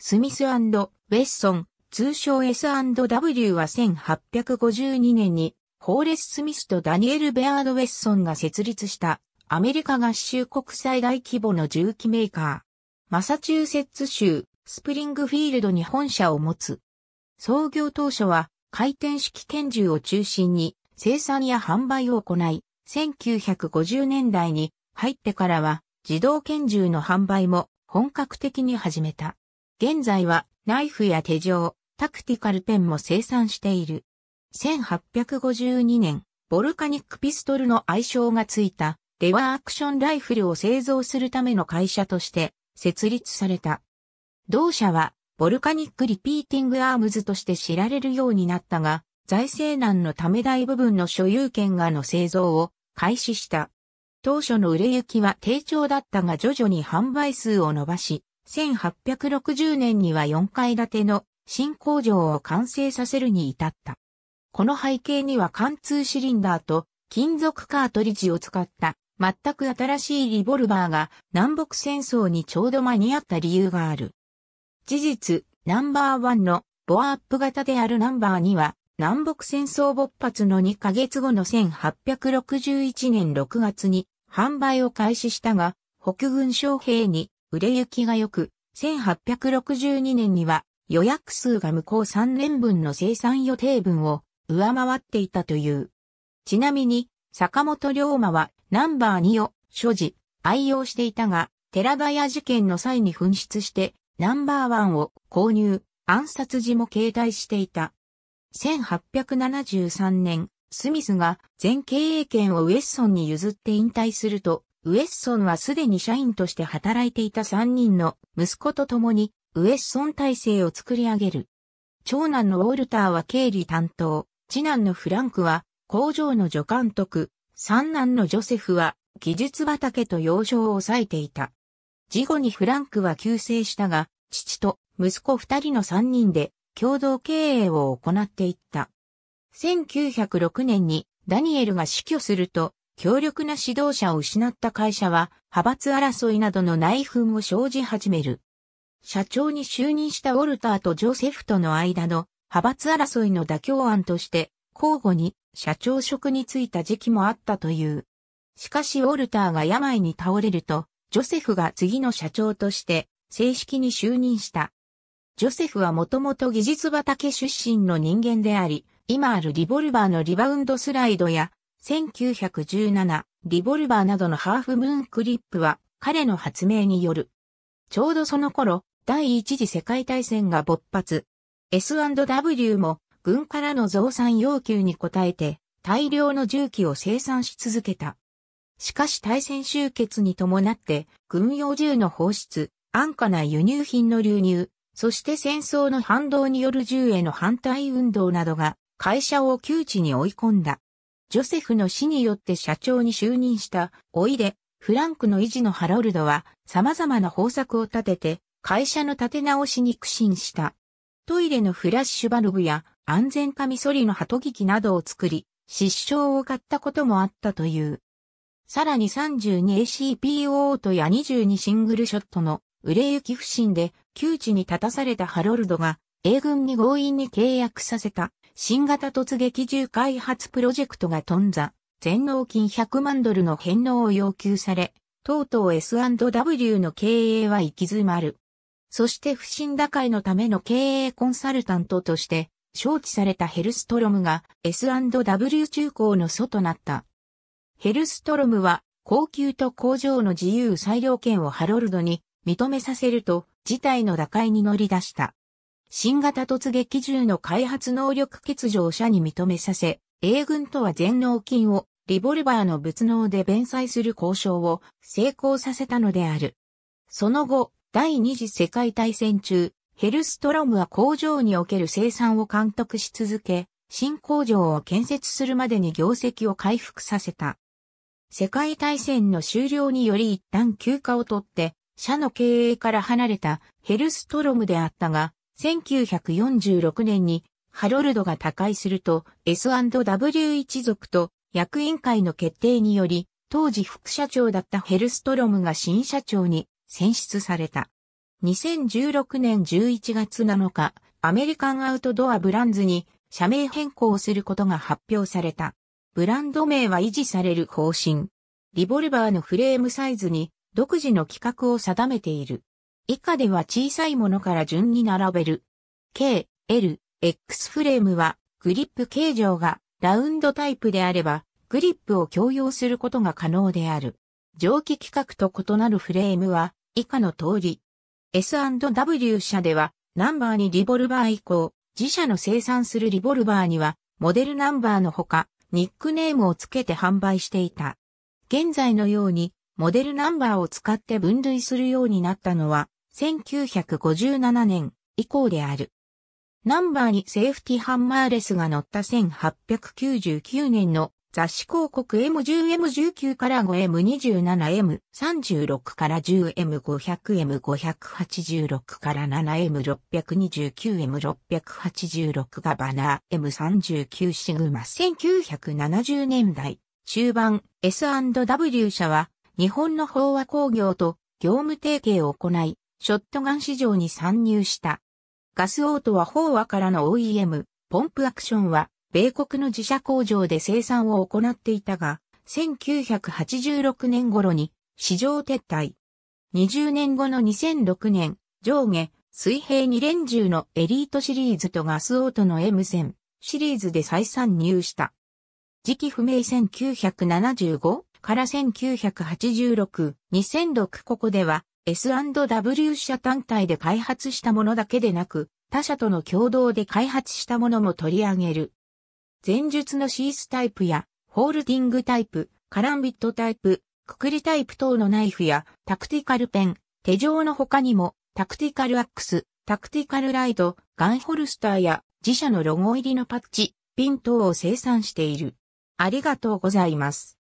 スミスウェッソン、通称 S&W は1852年に、ホーレス・スミスとダニエル・ベアード・ウェッソンが設立したアメリカ合衆国最大規模の重機メーカー。マサチューセッツ州スプリングフィールドに本社を持つ。創業当初は回転式拳銃を中心に生産や販売を行い、1950年代に入ってからは自動拳銃の販売も本格的に始めた。現在はナイフや手錠、タクティカルペンも生産している。1852年、ボルカニックピストルの愛称がついたレワーアクションライフルを製造するための会社として設立された。同社はボルカニックリピーティングアームズとして知られるようになったが、財政難のため大部分の所有権がの製造を開始した。当初の売れ行きは低調だったが徐々に販売数を伸ばし、1860年には4階建ての新工場を完成させるに至った。この背景には貫通シリンダーと金属カートリッジを使った全く新しいリボルバーが南北戦争にちょうど間に合った理由がある。事実、ナンバーワンのボアアップ型であるナンバー2は南北戦争勃発の2ヶ月後の1861年6月に販売を開始したが、北軍将兵に売れ行きが良く、1862年には予約数が向こう3年分の生産予定分を上回っていたという。ちなみに、坂本龍馬はナンバー2を所持、愛用していたが、寺田屋事件の際に紛失してナンバー1を購入、暗殺時も携帯していた。1873年、スミスが全経営権をウェッソンに譲って引退すると、ウエッソンはすでに社員として働いていた3人の息子と共にウエッソン体制を作り上げる。長男のウォルターは経理担当、次男のフランクは工場の助監督、三男のジョセフは技術畑と洋上を抑えていた。事後にフランクは休生したが、父と息子二人の三人で共同経営を行っていった。1906年にダニエルが死去すると、強力な指導者を失った会社は、派閥争いなどの内紛を生じ始める。社長に就任したウォルターとジョセフとの間の派閥争いの妥協案として、交互に社長職に就いた時期もあったという。しかしウォルターが病に倒れると、ジョセフが次の社長として正式に就任した。ジョセフはもともと技術畑出身の人間であり、今あるリボルバーのリバウンドスライドや1917、リボルバーなどのハーフムーンクリップは彼の発明による。ちょうどその頃、第一次世界大戦が勃発。S&W も軍からの増産要求に応えて大量の銃器を生産し続けた。しかし大戦終結に伴って軍用銃の放出、安価な輸入品の流入、そして戦争の反動による銃への反対運動などが会社を窮地に追い込んだ。ジョセフの死によって社長に就任したおいで、フランクの維持のハロルドは様々な方策を立てて会社の立て直しに苦心した。トイレのフラッシュバルブや安全カミソリの鳩機などを作り、失笑を買ったこともあったという。さらに 32ACPO とや22シングルショットの売れ行き不振で窮地に立たされたハロルドが英軍に強引に契約させた新型突撃銃開発プロジェクトが頓挫、全納金100万ドルの返納を要求され、とうとう S&W の経営は行き詰まる。そして不審打開のための経営コンサルタントとして、招致されたヘルストロムが S&W 中高の祖となった。ヘルストロムは高級と工場の自由裁量権をハロルドに認めさせると事態の打開に乗り出した。新型突撃銃の開発能力欠如を社に認めさせ、英軍とは全納金をリボルバーの物能で弁済する交渉を成功させたのである。その後、第二次世界大戦中、ヘルストロムは工場における生産を監督し続け、新工場を建設するまでに業績を回復させた。世界大戦の終了により一旦休暇を取って、社の経営から離れたヘルストロムであったが、1946年にハロルドが他界すると S&W 一族と役員会の決定により、当時副社長だったヘルストロムが新社長に選出された。2016年11月7日、アメリカンアウトドアブランズに社名変更することが発表された。ブランド名は維持される方針。リボルバーのフレームサイズに独自の規格を定めている。以下では小さいものから順に並べる。K、L、X フレームはグリップ形状がラウンドタイプであればグリップを強要することが可能である。蒸気規格と異なるフレームは以下の通り。S&W 社ではナンバーにリボルバー以降、自社の生産するリボルバーにはモデルナンバーのほかニックネームをつけて販売していた。現在のようにモデルナンバーを使って分類するようになったのは1957年以降である。ナンバーにセーフティハンマーレスが乗った1899年の雑誌広告 M10M19 から 5M27M36 から 10M500M586 から 7M629M686 がバナー M39 シグマ1970年代中盤 S&W 社は日本の飽和工業と業務提携を行いショットガン市場に参入した。ガスオートは飽和からの OEM、ポンプアクションは、米国の自社工場で生産を行っていたが、1986年頃に市場撤退。20年後の2006年、上下、水平2連銃のエリートシリーズとガスオートの M 戦シリーズで再参入した。時期不明1975から1986、2006ここでは S&W 社単体で開発したものだけでなく、他社との共同で開発したものも取り上げる。前述のシースタイプや、ホールディングタイプ、カランビットタイプ、くくりタイプ等のナイフや、タクティカルペン、手錠の他にも、タクティカルアックス、タクティカルライド、ガンホルスターや、自社のロゴ入りのパッチ、ピン等を生産している。ありがとうございます。